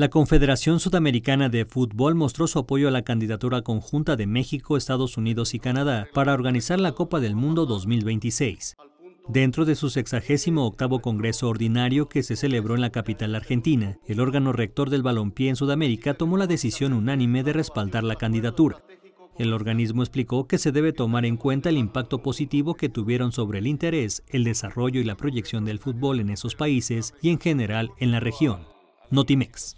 La Confederación Sudamericana de Fútbol mostró su apoyo a la candidatura conjunta de México, Estados Unidos y Canadá para organizar la Copa del Mundo 2026. Dentro de su 68 Congreso Ordinario que se celebró en la capital argentina, el órgano rector del balompié en Sudamérica tomó la decisión unánime de respaldar la candidatura. El organismo explicó que se debe tomar en cuenta el impacto positivo que tuvieron sobre el interés, el desarrollo y la proyección del fútbol en esos países y en general en la región. Notimex.